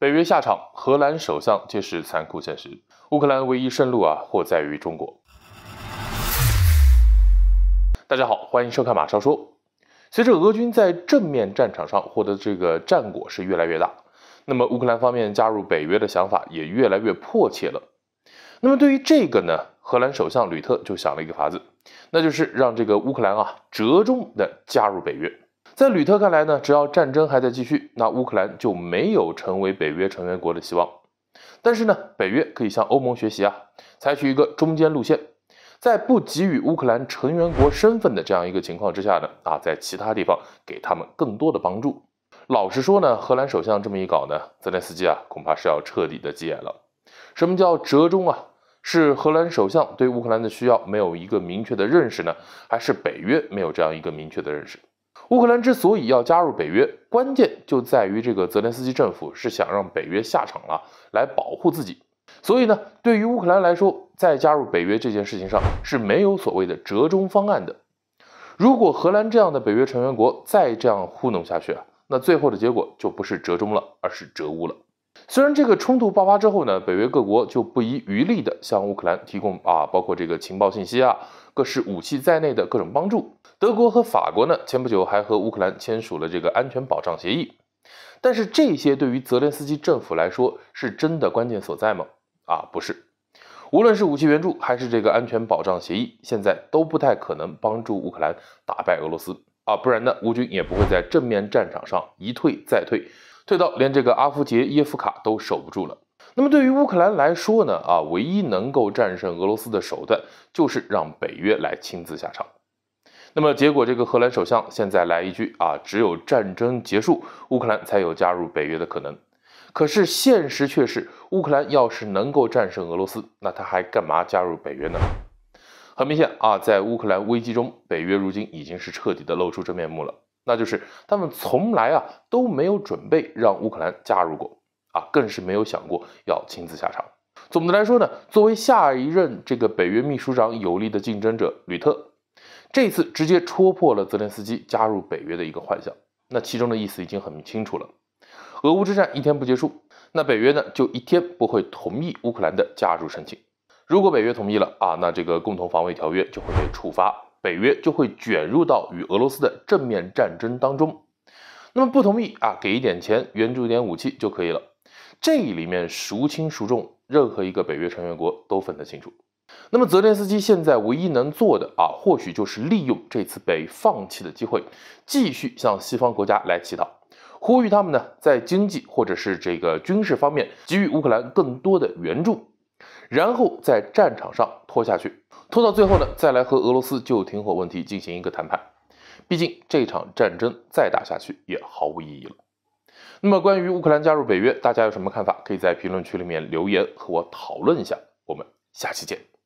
北约下场，荷兰首相揭示残酷现实。乌克兰唯一生路啊，或在于中国。大家好，欢迎收看马超说。随着俄军在正面战场上获得这个战果是越来越大，那么乌克兰方面加入北约的想法也越来越迫切了。那么对于这个呢，荷兰首相吕特就想了一个法子，那就是让这个乌克兰啊折中的加入北约。在吕特看来呢，只要战争还在继续，那乌克兰就没有成为北约成员国的希望。但是呢，北约可以向欧盟学习啊，采取一个中间路线，在不给予乌克兰成员国身份的这样一个情况之下呢，啊，在其他地方给他们更多的帮助。老实说呢，荷兰首相这么一搞呢，泽连斯基啊，恐怕是要彻底的急眼了。什么叫折中啊？是荷兰首相对乌克兰的需要没有一个明确的认识呢，还是北约没有这样一个明确的认识？乌克兰之所以要加入北约，关键就在于这个泽连斯基政府是想让北约下场了来保护自己。所以呢，对于乌克兰来说，在加入北约这件事情上是没有所谓的折中方案的。如果荷兰这样的北约成员国再这样糊弄下去啊，那最后的结果就不是折中了，而是折乌了。虽然这个冲突爆发之后呢，北约各国就不遗余力地向乌克兰提供啊，包括这个情报信息啊，各式武器在内的各种帮助。德国和法国呢，前不久还和乌克兰签署了这个安全保障协议。但是这些对于泽连斯基政府来说是真的关键所在吗？啊，不是。无论是武器援助还是这个安全保障协议，现在都不太可能帮助乌克兰打败俄罗斯啊，不然呢，乌军也不会在正面战场上一退再退。退到连这个阿夫杰耶夫卡都守不住了。那么对于乌克兰来说呢？啊，唯一能够战胜俄罗斯的手段就是让北约来亲自下场。那么结果，这个荷兰首相现在来一句啊：只有战争结束，乌克兰才有加入北约的可能。可是现实却是，乌克兰要是能够战胜俄罗斯，那他还干嘛加入北约呢？很明显啊，在乌克兰危机中，北约如今已经是彻底的露出真面目了。那就是他们从来啊都没有准备让乌克兰加入过，啊，更是没有想过要亲自下场。总的来说呢，作为下一任这个北约秘书长有力的竞争者，吕特这次直接戳破了泽连斯基加入北约的一个幻想。那其中的意思已经很清楚了：俄乌之战一天不结束，那北约呢就一天不会同意乌克兰的加入申请。如果北约同意了啊，那这个共同防卫条约就会被触发。北约就会卷入到与俄罗斯的正面战争当中。那么不同意啊，给一点钱，援助一点武器就可以了。这里面孰轻孰重，任何一个北约成员国都分得清楚。那么泽连斯基现在唯一能做的啊，或许就是利用这次被放弃的机会，继续向西方国家来乞讨，呼吁他们呢，在经济或者是这个军事方面给予乌克兰更多的援助，然后在战场上拖下去。拖到最后呢，再来和俄罗斯就停火问题进行一个谈判。毕竟这场战争再打下去也毫无意义了。那么关于乌克兰加入北约，大家有什么看法？可以在评论区里面留言和我讨论一下。我们下期见。